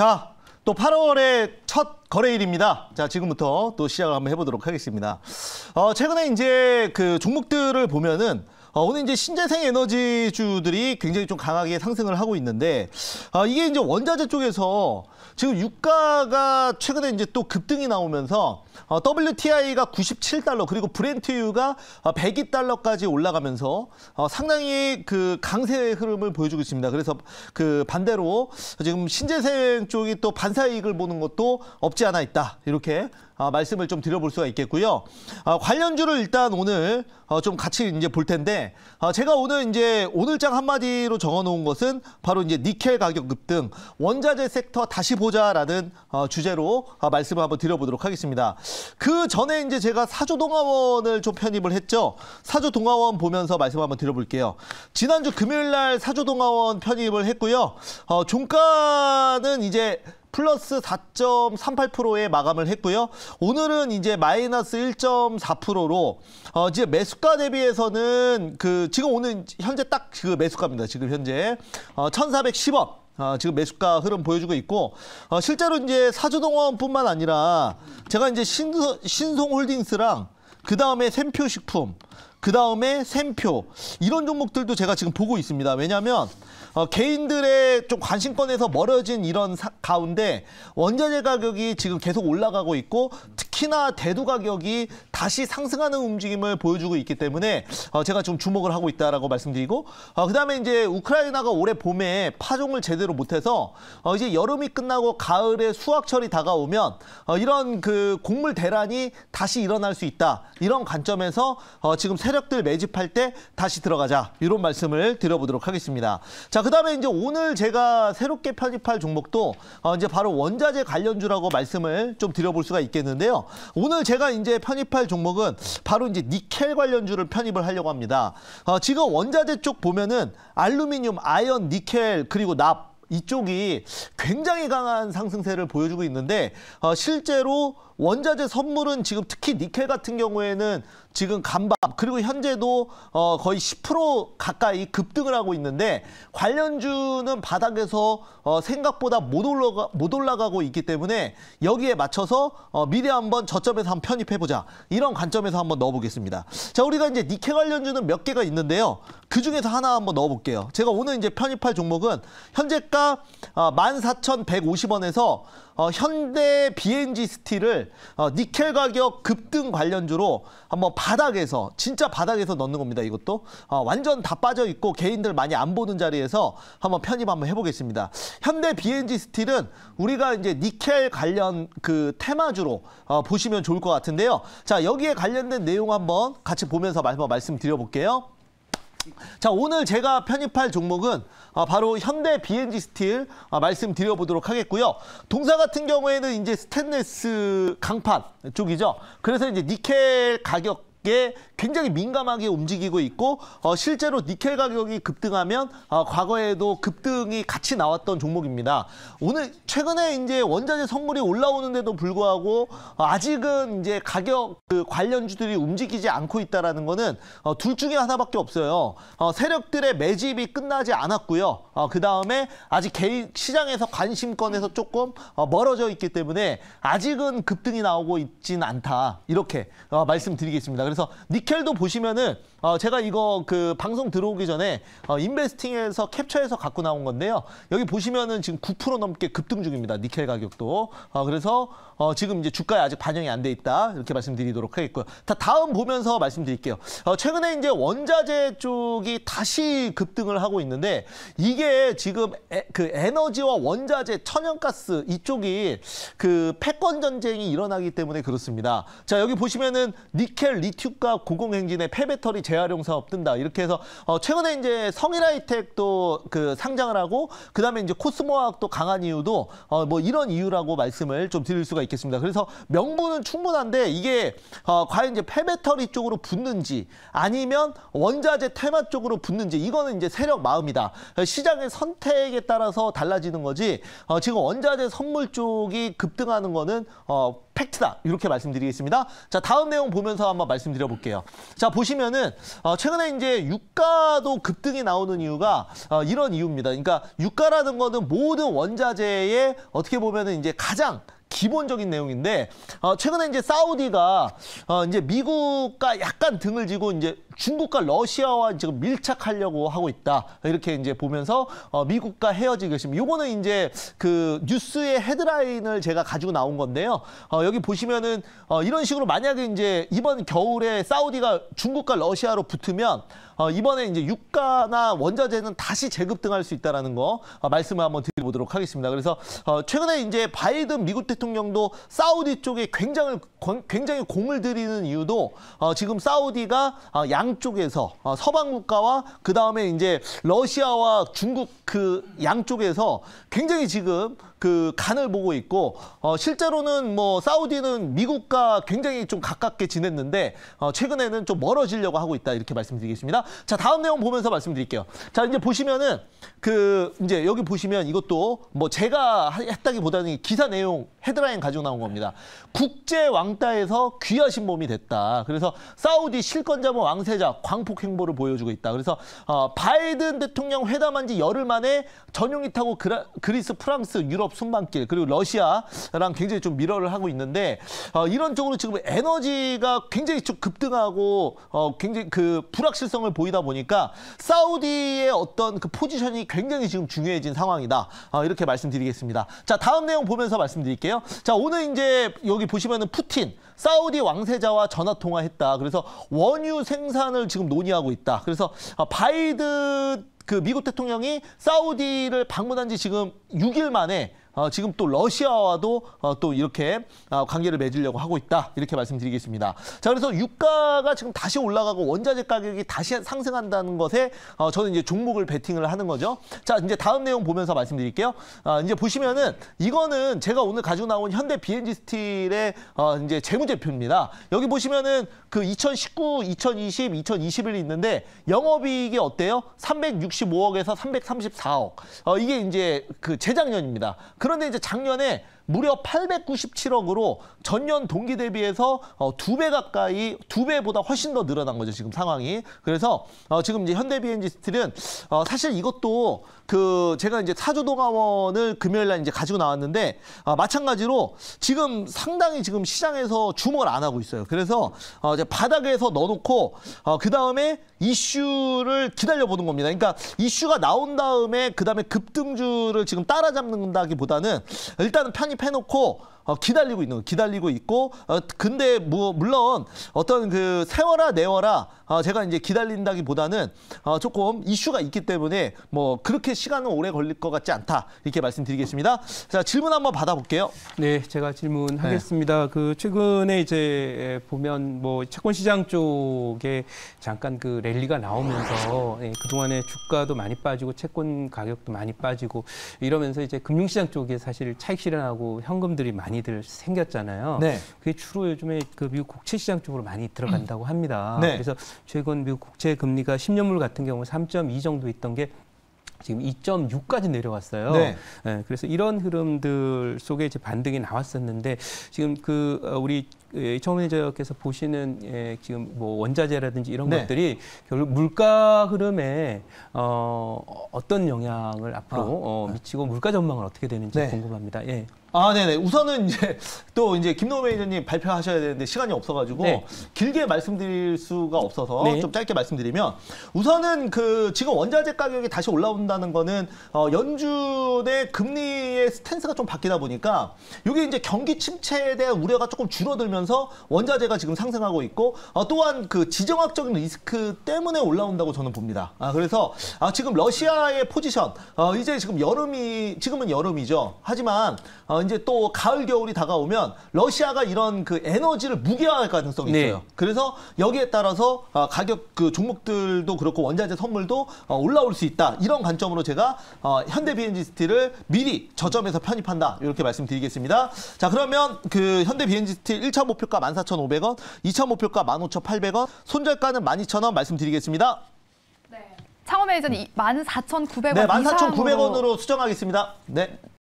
자, 또 8월의 첫 거래일입니다. 자, 지금부터 또 시작을 한번 해보도록 하겠습니다. 어, 최근에 이제 그 종목들을 보면은 어, 오늘 이제 신재생 에너지주들이 굉장히 좀 강하게 상승을 하고 있는데 어, 이게 이제 원자재 쪽에서 지금 유가가 최근에 이제 또 급등이 나오면서 어, WTI가 97달러 그리고 브렌트유가 102달러까지 어, 올라가면서 어, 상당히 그 강세의 흐름을 보여주고 있습니다. 그래서 그 반대로 지금 신재생 쪽이 또 반사이익을 보는 것도 없지 않아 있다. 이렇게 어, 말씀을 좀 드려볼 수가 있겠고요. 어, 관련주를 일단 오늘 어, 좀 같이 이제 볼 텐데 제가 오늘 이제 오늘장 한마디로 정어놓은 것은 바로 이제 니켈 가격 급등, 원자재 섹터 다시 보자라는 주제로 말씀을 한번 드려보도록 하겠습니다. 그 전에 이제 제가 사조 동화원을 좀 편입을 했죠. 사조 동화원 보면서 말씀 한번 드려볼게요. 지난주 금요일 날 사조 동화원 편입을 했고요. 어, 종가는 이제 플러스 4.38%에 마감을 했고요. 오늘은 이제 마이너스 1.4%로 어 이제 매수가 대비해서는 그 지금 오늘 현재 딱 그 매수가입니다. 지금 현재 어 1,410원 어, 지금 매수가 흐름 보여주고 있고 어, 실제로 이제 사주동원뿐만 아니라 제가 이제 신, 신송홀딩스랑 그 다음에 샘표식품 그 다음에 샘표 이런 종목들도 제가 지금 보고 있습니다. 왜냐하면 어, 개인들의 좀 관심권에서 멀어진 이런 사, 가운데 원자재 가격이 지금 계속 올라가고 있고 특히나 대두 가격이 다시 상승하는 움직임을 보여주고 있기 때문에 어, 제가 좀 주목을 하고 있다라고 말씀드리고 어, 그다음에 이제 우크라이나가 올해 봄에 파종을 제대로 못해서 어, 이제 여름이 끝나고 가을에 수확철이 다가오면 어, 이런 그 곡물 대란이 다시 일어날 수 있다 이런 관점에서 어, 지금 세력들 매집할 때 다시 들어가자 이런 말씀을 드려보도록 하겠습니다. 자. 자, 그다음에 이제 오늘 제가 새롭게 편입할 종목도 어, 이제 바로 원자재 관련주라고 말씀을 좀 드려볼 수가 있겠는데요. 오늘 제가 이제 편입할 종목은 바로 이제 니켈 관련주를 편입을 하려고 합니다. 어, 지금 원자재 쪽 보면은 알루미늄, 아연, 니켈 그리고 납 이쪽이 굉장히 강한 상승세를 보여주고 있는데 어, 실제로 원자재 선물은 지금 특히 니켈 같은 경우에는 지금 간밥 그리고 현재도 어 거의 10% 가까이 급등을 하고 있는데 관련주는 바닥에서 어 생각보다 못 올라가 못 올라가고 있기 때문에 여기에 맞춰서 어 미리 한번 저점에서 한번 편입해 보자. 이런 관점에서 한번 넣어 보겠습니다. 자, 우리가 이제 니켈 관련주는 몇 개가 있는데요. 그 중에서 하나 한번 넣어 볼게요. 제가 오늘 이제 편입할 종목은 현재가 어 14,150원에서 어 현대 BNG 스틸을 어, 니켈 가격 급등 관련주로 한번 바닥에서 진짜 바닥에서 넣는 겁니다. 이것도 어, 완전 다 빠져 있고 개인들 많이 안 보는 자리에서 한번 편입 한번 해보겠습니다. 현대 BNG 스틸은 우리가 이제 니켈 관련 그 테마주로 어, 보시면 좋을 것 같은데요. 자 여기에 관련된 내용 한번 같이 보면서 말씀 말씀드려 볼게요. 자 오늘 제가 편입할 종목은 어, 바로 현대 BNG 스틸 어, 말씀드려보도록 하겠고요. 동사 같은 경우에는 이제 스테인레스 강판 쪽이죠. 그래서 이제 니켈 가격 에 굉장히 민감하게 움직이고 있고 어, 실제로 니켈 가격이 급등하면 어, 과거에도 급등이 같이 나왔던 종목입니다. 오늘 최근에 이제 원자재 선물이 올라오는데도 불구하고 어, 아직은 이제 가격 그 관련주들이 움직이지 않고 있다라는 거는 어, 둘 중에 하나밖에 없어요. 어, 세력들의 매집이 끝나지 않았고요. 어, 그 다음에 아직 개인 시장에서 관심권에서 조금 어, 멀어져 있기 때문에 아직은 급등이 나오고 있진 않다 이렇게 어, 말씀드리겠습니다. 그래서 니켈도 보시면은 어, 제가 이거 그 방송 들어오기 전에 어, 인베스팅에서 캡처해서 갖고 나온 건데요. 여기 보시면은 지금 9% 넘게 급등 중입니다. 니켈 가격도. 어, 그래서 어, 지금 이제 주가에 아직 반영이 안 돼 있다 이렇게 말씀드리도록 하겠고요. 다 다음 보면서 말씀드릴게요. 어, 최근에 이제 원자재 쪽이 다시 급등을 하고 있는데 이게 지금 에, 그 에너지와 원자재, 천연가스 이쪽이 그 패권 전쟁이 일어나기 때문에 그렇습니다. 자 여기 보시면은 니켈 리튬 튜브과 고공행진의 폐배터리 재활용 사업 뜬다. 이렇게 해서 어, 최근에 이제 성일하이텍도 그 상장을 하고 그다음에 이제 코스모학도 강한 이유도 어, 뭐 이런 이유라고 말씀을 좀 드릴 수가 있겠습니다. 그래서 명분은 충분한데 이게 어, 과연 이제 폐배터리 쪽으로 붙는지 아니면 원자재 테마 쪽으로 붙는지 이거는 이제 세력 마음이다. 시장의 선택에 따라서 달라지는 거지 어, 지금 원자재 선물 쪽이 급등하는 거는 어, 팩트다 이렇게 말씀드리겠습니다. 자 다음 내용 보면서 한번 말씀드려 볼게요. 자 보시면은 어, 최근에 이제 유가도 급등이 나오는 이유가 어, 이런 이유입니다. 그러니까 유가라는 거는 모든 원자재에 어떻게 보면은 이제 가장 기본적인 내용인데 어, 최근에 이제 사우디가 어, 이제 미국과 약간 등을 지고 이제 중국과 러시아와 지금 밀착하려고 하고 있다. 이렇게 이제 보면서 어, 미국과 헤어지고 있습니다. 요거는 이제 그 뉴스의 헤드라인을 제가 가지고 나온 건데요. 어, 여기 보시면은 어, 이런 식으로 만약에 이제 이번 겨울에 사우디가 중국과 러시아로 붙으면 어, 이번에 이제 유가나 원자재는 다시 재급 등할 수 있다라는 거 어, 말씀을 한번 드려보도록 하겠습니다. 그래서 어, 최근에 이제 바이든 미국 대통령도 사우디 쪽에 굉장히 굉장히 공을 들이는 이유도 어, 지금 사우디가 어, 양 양쪽에서 어, 서방 국가와 그 다음에 이제 러시아와 중국 그 양쪽에서 굉장히 지금 그 간을 보고 있고 어, 실제로는 뭐 사우디는 미국과 굉장히 좀 가깝게 지냈는데 어, 최근에는 좀 멀어지려고 하고 있다 이렇게 말씀드리겠습니다. 자 다음 내용 보면서 말씀드릴게요. 자 이제 보시면은 그 이제 여기 보시면 이것도 뭐 제가 했다기보다는 기사 내용 헤드라인 가지고 나온 겁니다. 국제 왕따에서 귀하신 몸이 됐다. 그래서 사우디 실권자 뭐 왕세자 광폭 행보를 보여주고 있다. 그래서 어, 바이든 대통령 회담한 지 열흘 만에 전용기 타고 그라, 그리스, 프랑스, 유럽 유럽 순방길 그리고 러시아랑 굉장히 좀 밀어를 하고 있는데 어, 이런 쪽으로 지금 에너지가 굉장히 좀 급등하고 어, 굉장히 그 불확실성을 보이다 보니까 사우디의 어떤 그 포지션이 굉장히 지금 중요해진 상황이다 어, 이렇게 말씀드리겠습니다. 자 다음 내용 보면서 말씀드릴게요. 자 오늘 이제 여기 보시면은 푸틴 사우디 왕세자와 전화 통화했다. 그래서 원유 생산을 지금 논의하고 있다. 그래서 어, 바이든 그 미국 대통령이 사우디를 방문한 지 지금 6일 만에 어, 지금 또 러시아와도 어, 또 이렇게 어, 관계를 맺으려고 하고 있다 이렇게 말씀드리겠습니다. 자 그래서 유가가 지금 다시 올라가고 원자재 가격이 다시 상승한다는 것에 어, 저는 이제 종목을 베팅을 하는 거죠. 자 이제 다음 내용 보면서 말씀드릴게요. 어, 이제 보시면은 이거는 제가 오늘 가지고 나온 현대 BNG 스틸의 어, 이제 재무제표입니다. 여기 보시면은 그 2019, 2020, 2021이 있는데 영업이익이 어때요? 365억에서 334억. 어, 이게 이제 그 재작년입니다. 그런데 이제 작년에 무려 897억으로 전년 동기 대비해서 어, 2배 가까이 2배보다 훨씬 더 늘어난 거죠. 지금 상황이. 그래서 어, 지금 이제 현대비엔지스트는 어, 사실 이것도 그 제가 이제 사주동화원을 금요일 날 이제 가지고 나왔는데 어, 마찬가지로 지금 상당히 지금 시장에서 주목을 안 하고 있어요. 그래서 이제 바닥에서 넣어놓고 그 다음에 이슈를 기다려보는 겁니다. 그러니까 이슈가 나온 다음에 그 다음에 급등주를 지금 따라잡는다기보다는 일단은 편입 탭 해놓고 어, 기다리고 있는 기다리고 있고 어, 근데 뭐 물론 어떤 그 세워라 내워라 어, 제가 이제 기다린다기보다는 조금 이슈가 있기 때문에 뭐 그렇게 시간은 오래 걸릴 것 같지 않다 이렇게 말씀드리겠습니다. 자 질문 한번 받아볼게요. 네, 제가 질문하겠습니다. 네. 그 최근에 이제 예, 보면 뭐 채권 시장 쪽에 잠깐 그 랠리가 나오면서 예, 그동안에 주가도 많이 빠지고 채권 가격도 많이 빠지고 이러면서 이제 금융시장 쪽에 사실 차익 실현하고 현금들이 많이 많이들 생겼잖아요. 네. 그게 주로 요즘에 그 미국 국채 시장 쪽으로 많이 들어간다고 음. 합니다. 네. 그래서 최근 미국 국채 금리가 10년물 같은 경우 3.2 정도 있던 게 지금 2.6까지 내려왔어요. 네. 네. 그래서 이런 흐름들 속에 이제 반등이 나왔었는데 지금 그 어, 우리 예, 이창호 매니께서 보시는 예, 지금 뭐 원자재라든지 이런 네. 것들이 결국 물가 흐름에 어, 어떤 영향을 앞으로 아, 어, 네. 미치고 물가 전망은 어떻게 되는지 네. 궁금합니다. 예. 아, 네네. 우선은 이제 또 이제 김노호 회장님 발표하셔야 되는데 시간이 없어가지고 네. 길게 말씀드릴 수가 없어서 네. 좀 짧게 말씀드리면 우선은 그 지금 원자재 가격이 다시 올라온다는 거는 어, 연준의 금리의 스탠스가 좀 바뀌다 보니까 이게 이제 경기 침체에 대한 우려가 조금 줄어들면 하면서 원자재가 지금 상승하고 있고 어, 또한 그 지정학적인 리스크 때문에 올라온다고 저는 봅니다. 아, 그래서 아, 지금 러시아의 포지션 어, 이제 지금 여름이 지금은 여름이죠. 하지만 어, 이제 또 가을 겨울이 다가오면 러시아가 이런 그 에너지를 무기화할 가능성이 네. 있어요. 네. 그래서 여기에 따라서 어, 가격 그 종목들도 그렇고 원자재 선물도 어, 올라올 수 있다 이런 관점으로 제가 어, 현대 비엔지 스틸을 미리 저점에서 편입한다 이렇게 말씀드리겠습니다. 자 그러면 그 현대 비엔지 스틸 1차 목표가 14,500원, 2차 목표가 15,800원, 손절가는 12,000원 말씀드리겠습니다. 네. 창업의 예전이 14,900원 네, 14,900원으로 수정하겠습니다. 네.